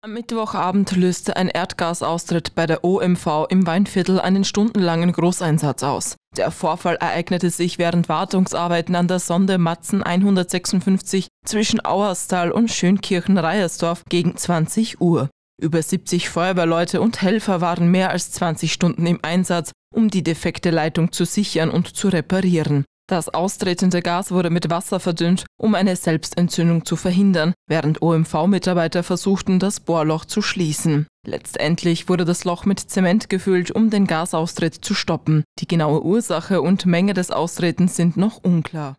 Am Mittwochabend löste ein Erdgasaustritt bei der OMV im Weinviertel einen stundenlangen Großeinsatz aus. Der Vorfall ereignete sich während Wartungsarbeiten an der Sonde Matzen 156 zwischen Auerstal und Schönkirchen-Reiersdorf gegen 20 Uhr. Über 70 Feuerwehrleute und Helfer waren mehr als 20 Stunden im Einsatz, um die defekte Leitung zu sichern und zu reparieren. Das austretende Gas wurde mit Wasser verdünnt, um eine Selbstentzündung zu verhindern, während OMV-Mitarbeiter versuchten, das Bohrloch zu schließen. Letztendlich wurde das Loch mit Zement gefüllt, um den Gasaustritt zu stoppen. Die genaue Ursache und Menge des Austretens sind noch unklar.